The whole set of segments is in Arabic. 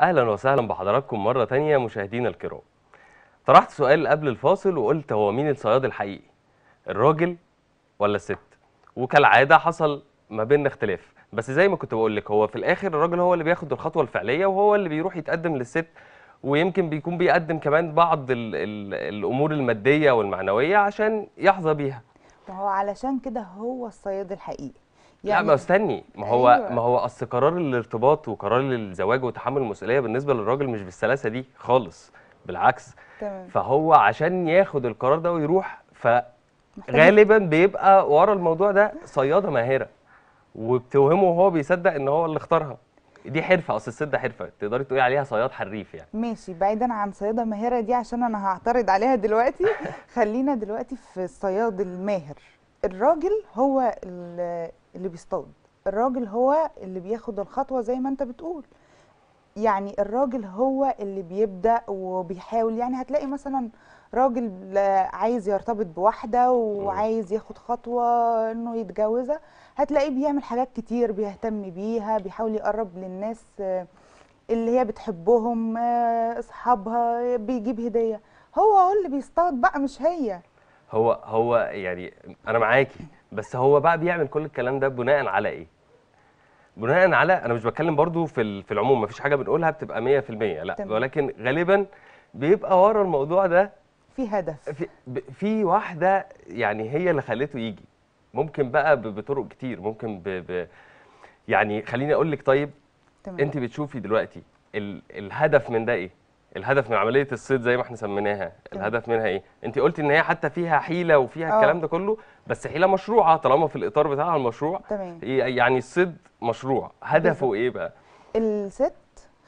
اهلا وسهلا بحضراتكم مره تانية مشاهدينا الكرام طرحت سؤال قبل الفاصل وقلت هو مين الصياد الحقيقي الراجل ولا الست وكالعاده حصل ما بيننا اختلاف بس زي ما كنت بقول لك هو في الاخر الراجل هو اللي بياخد الخطوه الفعليه وهو اللي بيروح يتقدم للست ويمكن بيكون بيقدم كمان بعض الـ الـ الامور الماديه والمعنويه عشان يحظى بيها ما هو علشان كده هو الصياد الحقيقي يعني لا ما استني ما هو أيوة. ما هو اصل قرار الارتباط وقرار الزواج وتحمل المسؤوليه بالنسبه للراجل مش بالسلاسه دي خالص بالعكس تمام. فهو عشان ياخد القرار ده ويروح فغالبا بيبقى ورا الموضوع ده صياده ماهره وبتوهمه وهو بيصدق ان هو اللي اختارها دي حرفه اصل الست ده حرفه تقدري تقولي عليها صياد حريف يعني ماشي بعيدا عن صياده ماهره دي عشان انا هعترض عليها دلوقتي خلينا دلوقتي في الصياد الماهر الراجل هو اللي بيصطاد الراجل هو اللي بياخد الخطوه زي ما انت بتقول يعني الراجل هو اللي بيبدا وبيحاول يعني هتلاقي مثلا راجل عايز يرتبط بواحده وعايز ياخد خطوه انه يتجوزها هتلاقيه بيعمل حاجات كتير بيهتم بيها بيحاول يقرب للناس آه، اللي هي بتحبهم آه، اصحابها بيجيب هديه هو هو اللي بيصطاد بقى مش هي هو هو يعني انا معاكي بس هو بقى بيعمل كل الكلام ده بناء على ايه بناء على انا مش بتكلم برضو في في العموم مفيش حاجه بنقولها بتبقى 100% لا تمام. ولكن غالبا بيبقى ورا الموضوع ده في هدف في, في واحده يعني هي اللي خلته يجي ممكن بقى بطرق كتير ممكن ب, ب يعني خليني اقول لك طيب تمام. انت بتشوفي دلوقتي الهدف من ده ايه الهدف من عمليه الصيد زي ما احنا سميناها الهدف منها ايه انت قلتي ان هي حتى فيها حيله وفيها أوه. الكلام ده كله بس حيله مشروعه طالما في الاطار بتاعها المشروع تمام. يعني الصيد مشروع هدفه بالضبط. ايه بقى الست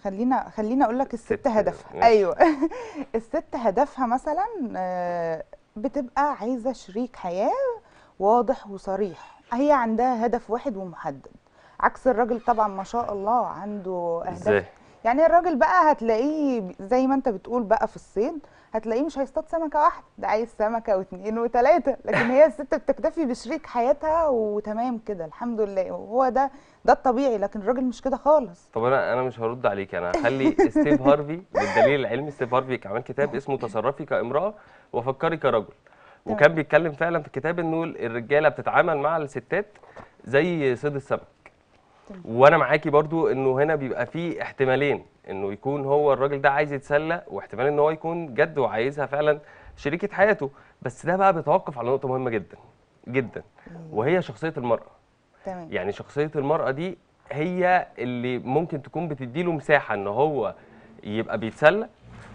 خلينا خلينا اقول لك الست هدفها ماشي. ايوه الست هدفها مثلا آه، بتبقى عايزه شريك حياه واضح وصريح هي عندها هدف واحد ومحدد عكس الراجل طبعا ما شاء الله عنده اهداف يعني الراجل بقى هتلاقيه زي ما انت بتقول بقى في الصيد هتلاقيه مش هيصطاد سمكه واحده ده عايز سمكه واثنين وثلاثه لكن هي الست بتكتفي بشريك حياتها وتمام كده الحمد لله وهو ده ده الطبيعي لكن الراجل مش كده خالص طب انا انا مش هرد عليك انا هخلي ستيف هارفي بالدليل العلمي ستيف هارفي عمل كتاب اسمه تصرفي كامراه وفكري كرجل وكان بيتكلم فعلا في الكتاب انه الرجاله بتتعامل مع الستات زي صيد السمك وانا معاكي برضو انه هنا بيبقى فيه احتمالين انه يكون هو الراجل ده عايز يتسلى واحتمال ان هو يكون جد وعايزها فعلا شريكه حياته بس ده بقى بيتوقف على نقطه مهمه جدا جدا وهي شخصيه المراه تمام يعني شخصيه المراه دي هي اللي ممكن تكون بتديله مساحه ان هو يبقى بيتسلى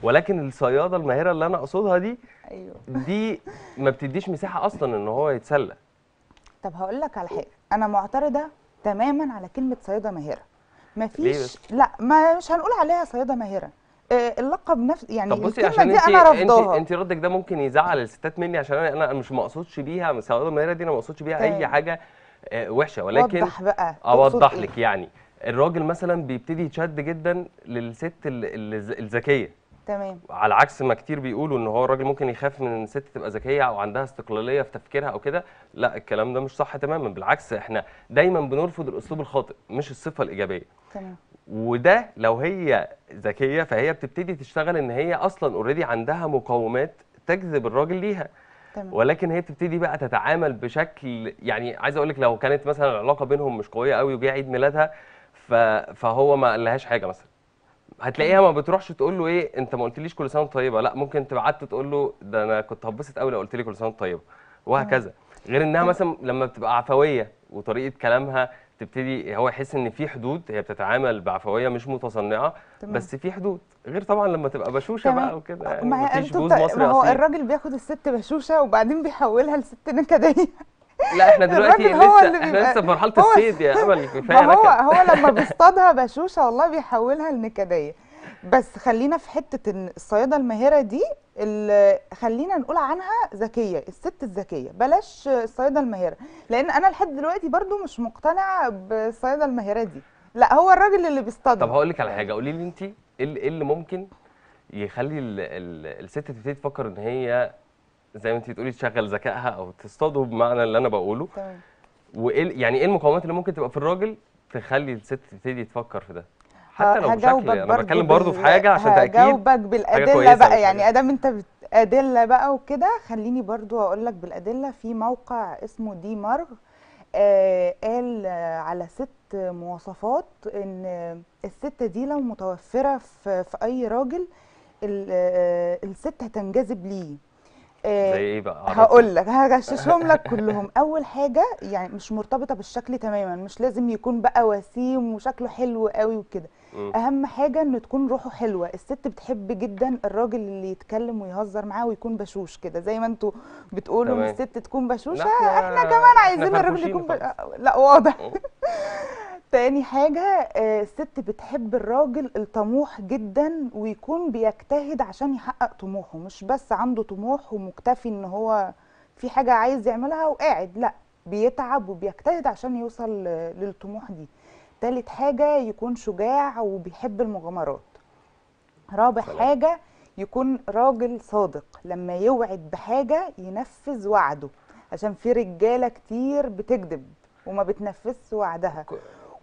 ولكن الصياده الماهره اللي انا اقصدها دي ايوه دي ما بتديش مساحه اصلا ان هو يتسلى طب هقول لك على حاجه انا معترضه تماما على كلمه صياده ماهره مفيش لا ما مش هنقول عليها صياده ماهره آه، اللقب نفس يعني طب بصي عشان دي انا رافضاها انت ردك ده ممكن يزعل الستات مني عشان انا انا مش مقصودش بيها صياده ماهره دي انا مقصودش بيها اي حاجه آه، وحشه ولكن اوضح بقى اوضح إيه؟ لك إيه؟ يعني الراجل مثلا بيبتدي يتشد جدا للست الذكيه تمام على عكس ما كتير بيقولوا ان هو الراجل ممكن يخاف من ان الست تبقى ذكيه او عندها استقلاليه في تفكيرها او كده لا الكلام ده مش صح تماما بالعكس احنا دايما بنرفض الاسلوب الخاطئ مش الصفه الايجابيه تمام وده لو هي ذكيه فهي بتبتدي تشتغل ان هي اصلا اوريدي عندها مقومات تجذب الراجل ليها تمام. ولكن هي بتبتدي بقى تتعامل بشكل يعني عايز اقول لك لو كانت مثلا العلاقه بينهم مش قويه قوي وجه عيد ميلادها فهو ما قالهاش حاجه مثلا هتلاقيها ما بتروحش تقول له ايه انت ما قلتليش كل سنه وانت طيبه لا ممكن تبعت تقول له ده انا كنت هتبسط قوي لو قلت لي كل سنه وانت طيبه وهكذا غير انها مثلا لما بتبقى عفويه وطريقه كلامها تبتدي هو يحس ان في حدود هي بتتعامل بعفويه مش متصنعه تمام. بس في حدود غير طبعا لما تبقى بشوشه تمام. بقى وكده يعني مفيش طيب، ما هو الراجل بياخد الست بشوشه وبعدين بيحولها لست نكديه لا احنا دلوقتي لسه احنا لسه في مرحله الصيد يا امل كفايه هو هو لما بيصطادها بشوشه والله بيحولها لنكديه بس خلينا في حته ان الصياده الماهره دي اللي خلينا نقول عنها ذكيه الست الذكيه بلاش الصياده الماهره لان انا لحد دلوقتي برضو مش مقتنعه بالصياده الماهره دي لا هو الراجل اللي بيصطاد طب هقول لك على حاجه قولي لي انت إيه, ايه اللي ممكن يخلي الست تبتدي تفكر ان هي زي ما انت بتقولي تشغل ذكائها او تصطاده بمعنى اللي انا بقوله تمام طيب. وايه يعني ايه المقومات اللي ممكن تبقى في الراجل تخلي الست تبتدي تفكر في ده حتى لو بشكل انا بتكلم برضه في حاجه عشان تاكيد هجاوبك بالادله بقى يعني ادام انت بت... ادله بقى وكده خليني برضو اقول لك بالادله في موقع اسمه دي مارغ آه قال آه على ست مواصفات ان الست دي لو متوفره في, في اي راجل آه الست هتنجذب ليه إيه زي ايه بقى هقول لك هغششهم لك كلهم اول حاجه يعني مش مرتبطه بالشكل تماما مش لازم يكون بقى وسيم وشكله حلو قوي وكده اهم حاجه ان تكون روحه حلوه الست بتحب جدا الراجل اللي يتكلم ويهزر معاه ويكون بشوش كده زي ما انتوا بتقولوا ان الست تكون بشوشه احنا كمان عايزين الراجل يكون ب... آه، لا واضح تاني حاجة آه، الست بتحب الراجل الطموح جدا ويكون بيجتهد عشان يحقق طموحه مش بس عنده طموح ومكتفي ان هو في حاجة عايز يعملها وقاعد لا بيتعب وبيجتهد عشان يوصل للطموح دي تالت حاجة يكون شجاع وبيحب المغامرات رابع طبعا. حاجة يكون راجل صادق لما يوعد بحاجة ينفذ وعده عشان في رجالة كتير بتكذب وما بتنفذش وعدها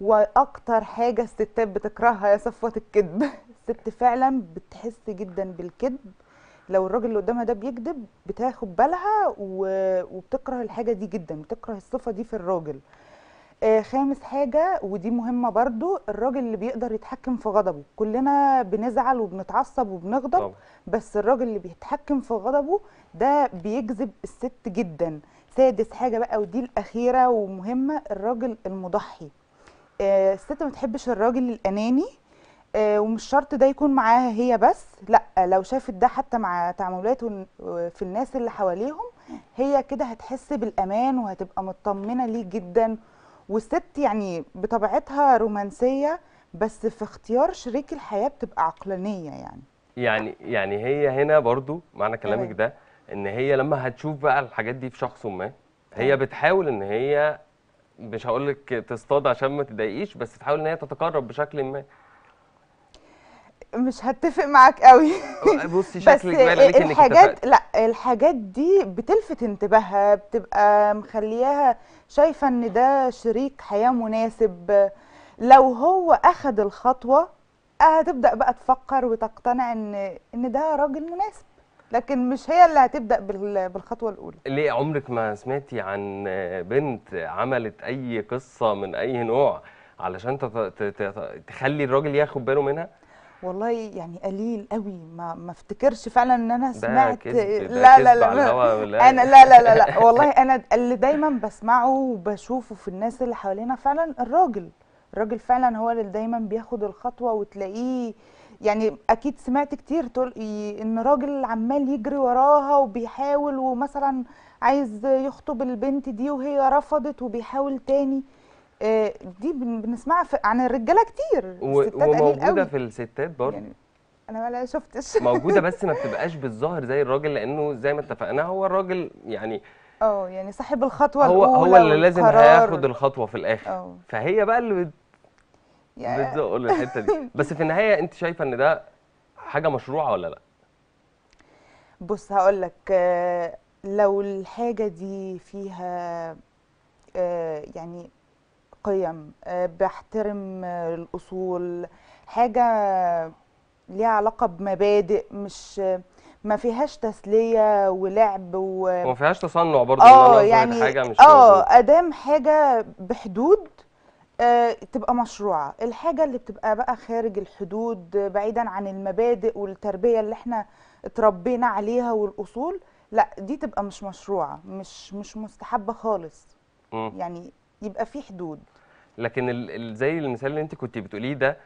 واكتر حاجه الستات بتكرهها يا صفوه الكذب الست فعلا بتحس جدا بالكذب لو الراجل اللي قدامها ده بيكذب بتاخد بالها و... وبتكره الحاجه دي جدا بتكره الصفه دي في الراجل آه، خامس حاجه ودي مهمه برضو الراجل اللي بيقدر يتحكم في غضبه كلنا بنزعل وبنتعصب وبنغضب طبعا. بس الراجل اللي بيتحكم في غضبه ده بيجذب الست جدا سادس حاجه بقى ودي الاخيره ومهمه الراجل المضحي آه، الست ما تحبش الراجل الاناني آه، ومش شرط ده يكون معاها هي بس لا لو شافت ده حتى مع تعاملاته في الناس اللي حواليهم هي كده هتحس بالامان وهتبقى مطمنه ليه جدا والست يعني بطبيعتها رومانسيه بس في اختيار شريك الحياه بتبقى عقلانيه يعني يعني يعني هي هنا برضو معنى كلامك ده ان هي لما هتشوف بقى الحاجات دي في شخص ما هي بتحاول ان هي مش هقول لك تصطاد عشان ما تضايقيش بس تحاول ان هي تتقرب بشكل ما مش هتفق معاك قوي بصي شكلك بس الحاجات لا الحاجات دي بتلفت انتباهها بتبقى مخلياها شايفه ان ده شريك حياه مناسب لو هو اخد الخطوه هتبدا بقى تفكر وتقتنع ان ان ده راجل مناسب لكن مش هي اللي هتبدا بالخطوه الاولى ليه عمرك ما سمعتي عن بنت عملت اي قصه من اي نوع علشان تخلي الراجل ياخد باله منها والله يعني قليل قوي ما ما افتكرش فعلا ان انا سمعت لا لا لا, لا انا لا لا لا لا والله انا اللي دايما بسمعه وبشوفه في الناس اللي حوالينا فعلا الراجل الراجل فعلا هو اللي دايما بياخد الخطوه وتلاقيه يعني اكيد سمعت كتير تقول ان راجل عمال يجري وراها وبيحاول ومثلا عايز يخطب البنت دي وهي رفضت وبيحاول تاني آه، دي بنسمعها عن الرجاله كتير وموجوده في الستات برضه يعني انا ما شفتش موجوده بس ما بتبقاش بالظاهر زي الراجل لانه زي ما اتفقنا هو الراجل يعني اه يعني صاحب الخطوه هو الاولى هو اللي لازم هياخد الخطوه في الاخر أوه. فهي بقى اللي بتزقوا للحته دي بس في النهايه انت شايفه ان ده حاجه مشروعه ولا لا بص هقول لك آه، لو الحاجه دي فيها آه، يعني قيم آه، بحترم الاصول حاجه ليها علاقه بمبادئ مش ما فيهاش تسليه ولعب و وما فيهاش تصنع برضه اه يعني حاجه مش اه ادام حاجه بحدود آه، تبقى مشروعه الحاجه اللي بتبقى بقى خارج الحدود بعيدا عن المبادئ والتربيه اللي احنا اتربينا عليها والاصول لا دي تبقى مش مشروعه مش مش مستحبه خالص م. يعني يبقى في حدود لكن زي المثال اللي انت كنت بتقوليه ده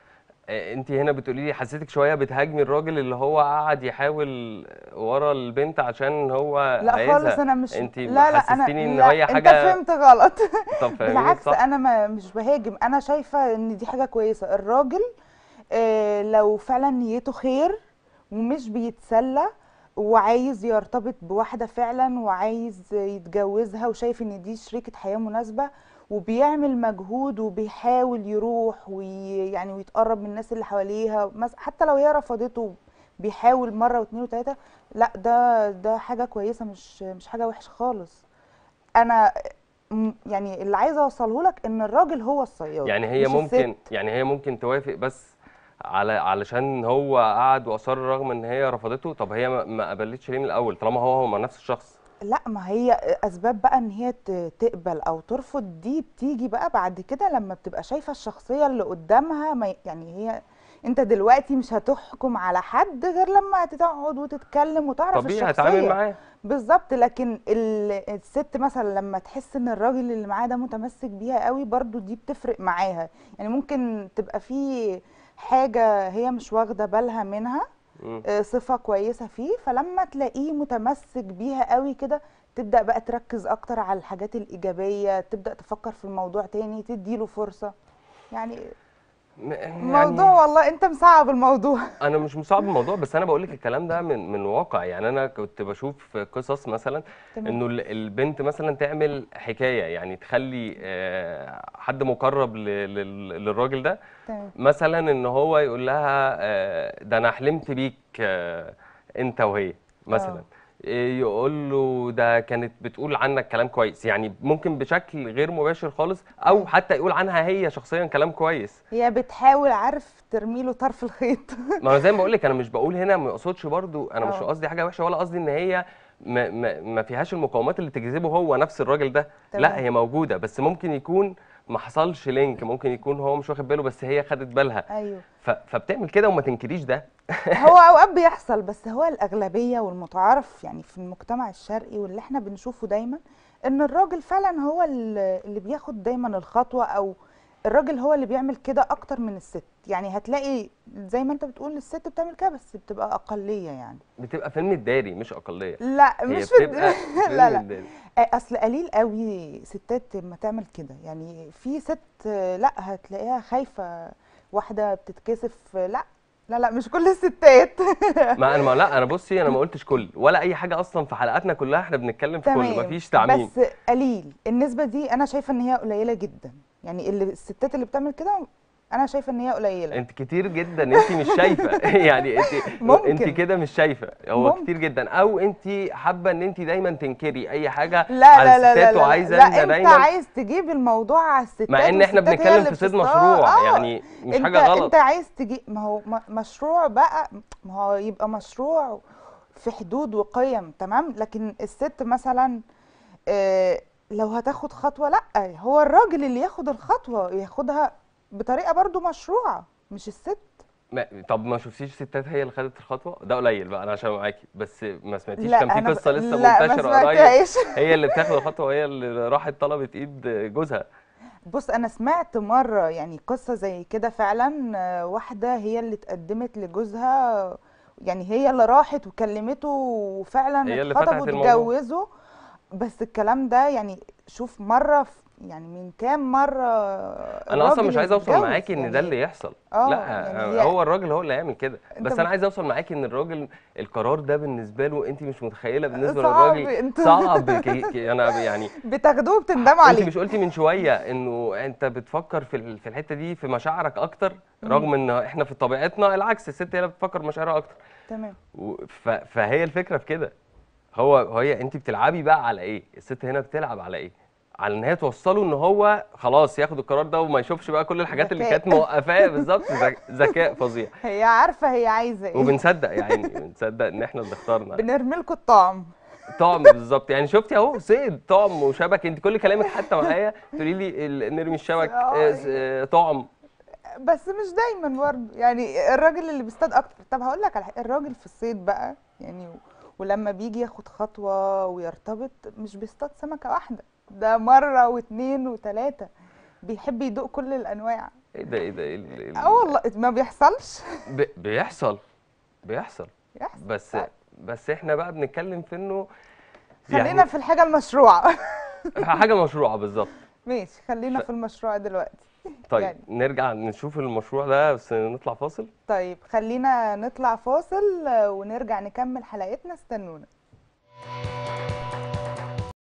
آه، انت هنا بتقولي لي حسيتك شويه بتهاجمي الراجل اللي هو قعد يحاول ورا البنت عشان هو لا عايزها. خالص انا مش انت لا لا انا ان لا هي حاجه انت فهمت غلط طب بالعكس صح؟ انا ما مش بهاجم انا شايفه ان دي حاجه كويسه الراجل آه لو فعلا نيته خير ومش بيتسلى وعايز يرتبط بواحده فعلا وعايز يتجوزها وشايف ان دي شريكه حياه مناسبه وبيعمل مجهود وبيحاول يروح ويعني ويتقرب من الناس اللي حواليها حتى لو هي رفضته بيحاول مره واثنين وثلاثه لا ده ده حاجه كويسه مش مش حاجه وحشه خالص انا يعني اللي عايزه اوصله لك ان الراجل هو الصياد يعني هي ممكن الست. يعني هي ممكن توافق بس على علشان هو قعد واصر رغم ان هي رفضته طب هي ما قبلتش ليه من الاول طالما هو هو نفس الشخص لا ما هي اسباب بقى ان هي تقبل او ترفض دي بتيجي بقى بعد كده لما بتبقى شايفه الشخصيه اللي قدامها ما يعني هي انت دلوقتي مش هتحكم على حد غير لما تقعد وتتكلم وتعرف طبيعي الشخصيه هتعامل معاه بالظبط لكن الست مثلا لما تحس ان الراجل اللي معاها ده متمسك بيها قوي برضو دي بتفرق معاها يعني ممكن تبقى في حاجه هي مش واخده بالها منها آه، صفه كويسه فيه فلما تلاقيه متمسك بيها قوي كده تبدا بقى تركز اكتر على الحاجات الايجابيه تبدا تفكر في الموضوع تاني تديله فرصه يعني يعني موضوع والله انت مصعب الموضوع انا مش مصعب الموضوع بس انا بقول لك الكلام ده من من واقع يعني انا كنت بشوف قصص مثلا انه البنت مثلا تعمل حكايه يعني تخلي آه، حد مقرب للراجل ده مثلا ان هو يقول لها آه، ده انا حلمت بيك آه، انت وهي مثلا أوه. إيه، يقول له ده كانت بتقول عنك كلام كويس يعني ممكن بشكل غير مباشر خالص او حتى يقول عنها هي شخصيا كلام كويس هي بتحاول عارف ترمي له طرف الخيط ما هو زي ما بقول لك انا مش بقول هنا ما اقصدش برضو انا أوه. مش آه. قصدي حاجه وحشه ولا قصدي ان هي ما, ما, ما فيهاش المقاومات اللي تجذبه هو نفس الراجل ده طبعا. لا هي موجوده بس ممكن يكون ما حصلش لينك ممكن يكون هو مش واخد باله بس هي خدت بالها ايوه فبتعمل كده وما تنكريش ده هو اوقات بيحصل بس هو الاغلبيه والمتعارف يعني في المجتمع الشرقي واللي احنا بنشوفه دايما ان الراجل فعلا هو اللي بياخد دايما الخطوه او الراجل هو اللي بيعمل كده اكتر من الست يعني هتلاقي زي ما انت بتقول الست بتعمل كده بس بتبقى اقليه يعني بتبقى فيلم الداري مش اقليه لا مش بتبقى فيلم لا لا الداري. اصل قليل قوي ستات ما تعمل كده يعني في ست لا هتلاقيها خايفه واحده بتتكسف لا لا لا مش كل الستات ما انا ما لا انا بصي انا ما قلتش كل ولا اي حاجه اصلا في حلقاتنا كلها احنا بنتكلم في كل مفيش تعميم بس قليل النسبه دي انا شايفه ان هي قليله جدا يعني اللي الستات اللي بتعمل كده انا شايفه ان هي قليله انت كتير جدا انت مش شايفه يعني انت ممكن. انت كده مش شايفه هو ممكن. كتير جدا او انت حابه ان انت دايما تنكري اي حاجه لا على لا لا لا, لا لا لا, لا انت دايما عايز تجيب الموضوع على الستات مع ان احنا بنتكلم في صيد مشروع آه. يعني مش انت حاجه غلط انت عايز تجيب ما هو مشروع بقى ما هو يبقى مشروع في حدود وقيم تمام لكن الست مثلا آه لو هتاخد خطوة لأ هو الراجل اللي ياخد الخطوة ياخدها بطريقة برضو مشروعة مش الست ما طب ما شفتيش ستات هي اللي خدت الخطوه ده قليل بقى انا عشان معاكي بس ما سمعتيش كان في قصه لسه منتشره قريب هي اللي بتاخد الخطوه وهي اللي راحت طلبت ايد جوزها بص انا سمعت مره يعني قصه زي كده فعلا واحده هي اللي اتقدمت لجوزها يعني هي اللي راحت وكلمته وفعلا اتخطبوا اتجوزوا بس الكلام ده يعني شوف مره في يعني من كام مره انا اصلا مش عايز اوصل معاكي ان يعني ده اللي يحصل آه، لا يعني آه، هو الراجل هو اللي هيعمل كده بس انا عايز اوصل معاكي ان الراجل القرار ده بالنسبه له انت مش متخيله بالنسبه للراجل صعب انا يعني بتاخدوه وبتندموا عليه انت مش قلتي من شويه انه انت بتفكر في في الحته دي في مشاعرك اكتر رغم ان احنا في طبيعتنا العكس الست هي اللي بتفكر مشاعرها اكتر تمام فهي الفكره في كده هو هي انت بتلعبي بقى على ايه الست هنا بتلعب على ايه على ان هي توصله ان هو خلاص ياخد القرار ده وما يشوفش بقى كل الحاجات اللي كانت موقفاه بالظبط ذكاء فظيع هي عارفه هي عايزه ايه وبنصدق يا عيني بنصدق ان احنا اللي اخترنا بنرمي لكم الطعم طعم بالظبط يعني شفتي اهو صيد طعم وشبك انت كل كلامك حتى معايا تقولي لي نرمي الشبك آه. آه، آه، طعم بس مش دايما برضه يعني الراجل اللي بيصطاد اكتر طب هقول لك الراجل في الصيد بقى يعني ولما بيجي ياخد خطوه ويرتبط مش بيصطاد سمكه واحده ده مره واثنين وثلاثه بيحب يدوق كل الانواع ايه ده ايه ده ايه, إيه اه والله ما بيحصلش بيحصل بيحصل بيحصل بس بس احنا بقى بنتكلم في انه خلينا يعني في الحاجه المشروعه حاجه مشروعه بالظبط ماشي خلينا ف... في المشروع دلوقتي طيب يعني. نرجع نشوف المشروع ده بس نطلع فاصل طيب خلينا نطلع فاصل ونرجع نكمل حلقتنا استنونا